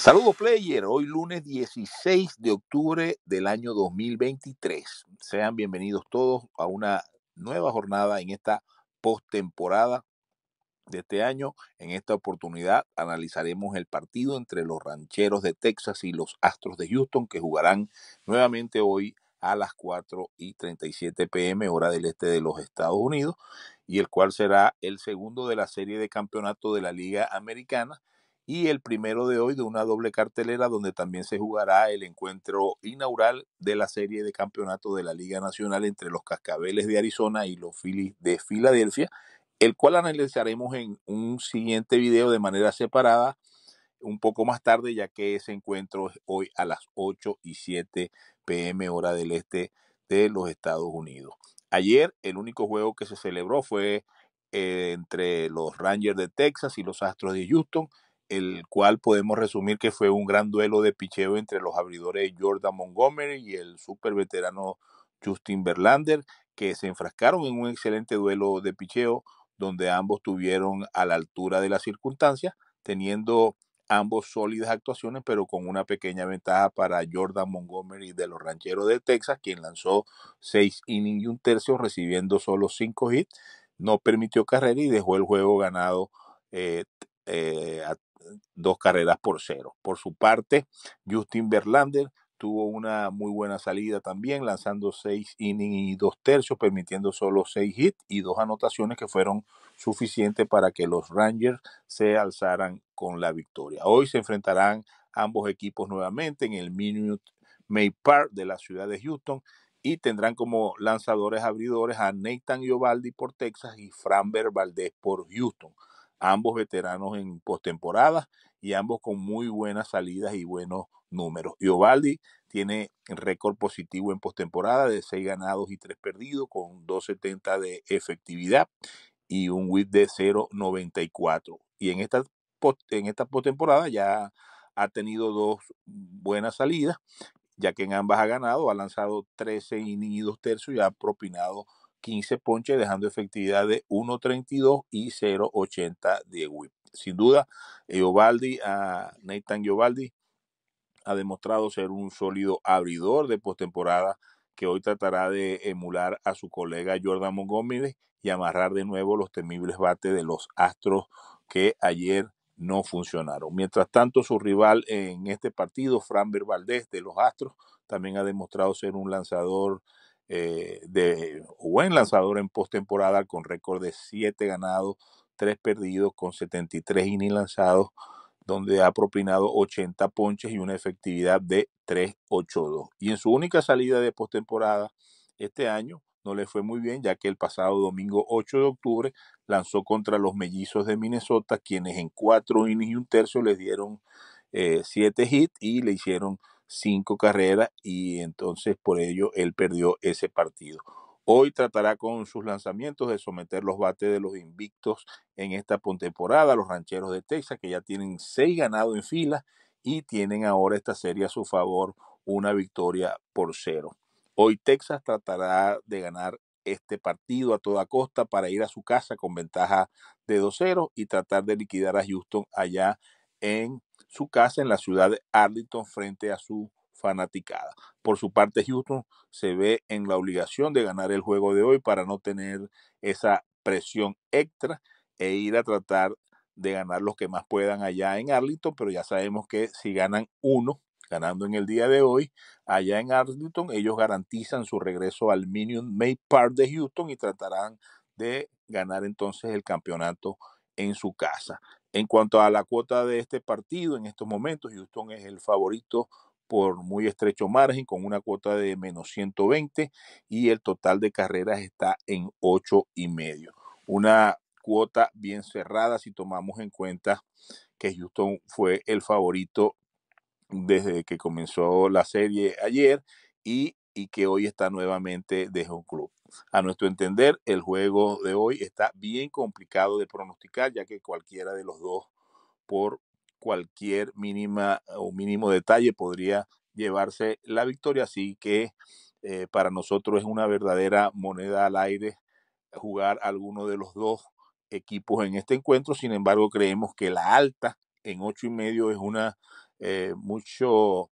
Saludos player, hoy lunes 16 de octubre del año 2023. Sean bienvenidos todos a una nueva jornada en esta postemporada de este año. En esta oportunidad analizaremos el partido entre los Rancheros de Texas y los Astros de Houston que jugarán nuevamente hoy a las 4 y 37 pm hora del este de los Estados Unidos y el cual será el segundo de la serie de campeonato de la Liga Americana y el primero de hoy de una doble cartelera donde también se jugará el encuentro inaugural de la serie de campeonato de la Liga Nacional entre los Cascabeles de Arizona y los Phillies de Filadelfia, el cual analizaremos en un siguiente video de manera separada un poco más tarde, ya que ese encuentro es hoy a las 8 y 7 pm hora del este de los Estados Unidos. Ayer el único juego que se celebró fue eh, entre los Rangers de Texas y los Astros de Houston, el cual podemos resumir que fue un gran duelo de picheo entre los abridores Jordan Montgomery y el super veterano Justin Verlander, que se enfrascaron en un excelente duelo de picheo donde ambos tuvieron a la altura de las circunstancias, teniendo ambos sólidas actuaciones, pero con una pequeña ventaja para Jordan Montgomery de los Rancheros de Texas, quien lanzó seis innings y un tercio, recibiendo solo cinco hits, no permitió carrera y dejó el juego ganado eh, eh, a dos carreras por cero. Por su parte, Justin Verlander tuvo una muy buena salida también, lanzando seis innings y dos tercios, permitiendo solo seis hits y dos anotaciones que fueron suficientes para que los Rangers se alzaran con la victoria. Hoy se enfrentarán ambos equipos nuevamente en el Minute May Park de la ciudad de Houston y tendrán como lanzadores abridores a Nathan Giovaldi por Texas y Framber Valdez por Houston ambos veteranos en postemporada y ambos con muy buenas salidas y buenos números. Y Ovaldi tiene récord positivo en postemporada de 6 ganados y 3 perdidos con 2.70 de efectividad y un whip de 0.94. Y en esta, en esta postemporada ya ha tenido dos buenas salidas, ya que en ambas ha ganado, ha lanzado 13 y 2 tercios y ha propinado 15 ponches, dejando efectividad de 1.32 y 0.80 de WIP. Sin duda, eh, a ah, Nathan Giovaldi ha demostrado ser un sólido abridor de postemporada que hoy tratará de emular a su colega Jordan Montgomery y amarrar de nuevo los temibles bates de los Astros que ayer no funcionaron. Mientras tanto, su rival en este partido, Fran Valdez de los Astros, también ha demostrado ser un lanzador eh, de buen lanzador en postemporada con récord de 7 ganados, 3 perdidos, con 73 innings lanzados, donde ha propinado 80 ponches y una efectividad de 3.82. Y en su única salida de postemporada este año no le fue muy bien, ya que el pasado domingo 8 de octubre lanzó contra los mellizos de Minnesota, quienes en 4 innings y un tercio les dieron 7 eh, hits y le hicieron cinco carreras y entonces por ello él perdió ese partido. Hoy tratará con sus lanzamientos de someter los bates de los invictos en esta temporada, los rancheros de Texas, que ya tienen seis ganados en fila y tienen ahora esta serie a su favor, una victoria por cero. Hoy Texas tratará de ganar este partido a toda costa para ir a su casa con ventaja de 2-0 y tratar de liquidar a Houston allá en su casa en la ciudad de Arlington frente a su fanaticada. Por su parte, Houston se ve en la obligación de ganar el juego de hoy para no tener esa presión extra e ir a tratar de ganar los que más puedan allá en Arlington, pero ya sabemos que si ganan uno, ganando en el día de hoy, allá en Arlington, ellos garantizan su regreso al Minion May Park de Houston y tratarán de ganar entonces el campeonato en su casa. En cuanto a la cuota de este partido, en estos momentos Houston es el favorito por muy estrecho margen, con una cuota de menos 120 y el total de carreras está en ocho y medio. Una cuota bien cerrada si tomamos en cuenta que Houston fue el favorito desde que comenzó la serie ayer y, que hoy está nuevamente de un club. A nuestro entender, el juego de hoy está bien complicado de pronosticar, ya que cualquiera de los dos, por cualquier mínima o mínimo detalle, podría llevarse la victoria. Así que eh, para nosotros es una verdadera moneda al aire jugar alguno de los dos equipos en este encuentro. Sin embargo, creemos que la alta en ocho y medio es una eh, mucho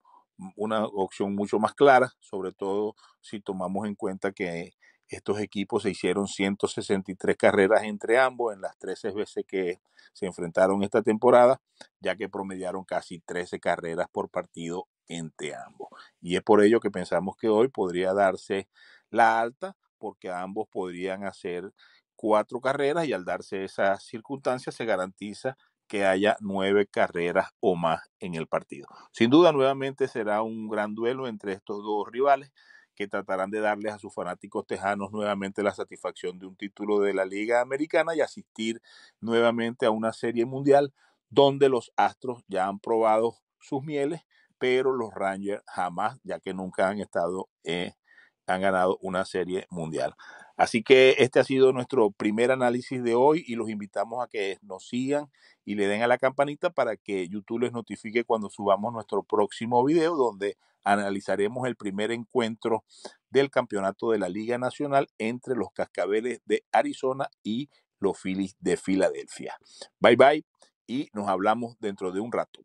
una opción mucho más clara, sobre todo si tomamos en cuenta que estos equipos se hicieron 163 carreras entre ambos en las 13 veces que se enfrentaron esta temporada, ya que promediaron casi 13 carreras por partido entre ambos. Y es por ello que pensamos que hoy podría darse la alta, porque ambos podrían hacer cuatro carreras y al darse esa circunstancia se garantiza que haya nueve carreras o más en el partido. Sin duda, nuevamente será un gran duelo entre estos dos rivales que tratarán de darles a sus fanáticos tejanos nuevamente la satisfacción de un título de la Liga Americana y asistir nuevamente a una serie mundial donde los Astros ya han probado sus mieles, pero los Rangers jamás, ya que nunca han estado, eh, han ganado una serie mundial. Así que este ha sido nuestro primer análisis de hoy y los invitamos a que nos sigan y le den a la campanita para que YouTube les notifique cuando subamos nuestro próximo video donde analizaremos el primer encuentro del campeonato de la Liga Nacional entre los Cascabeles de Arizona y los Phillies de Filadelfia. Bye bye y nos hablamos dentro de un rato.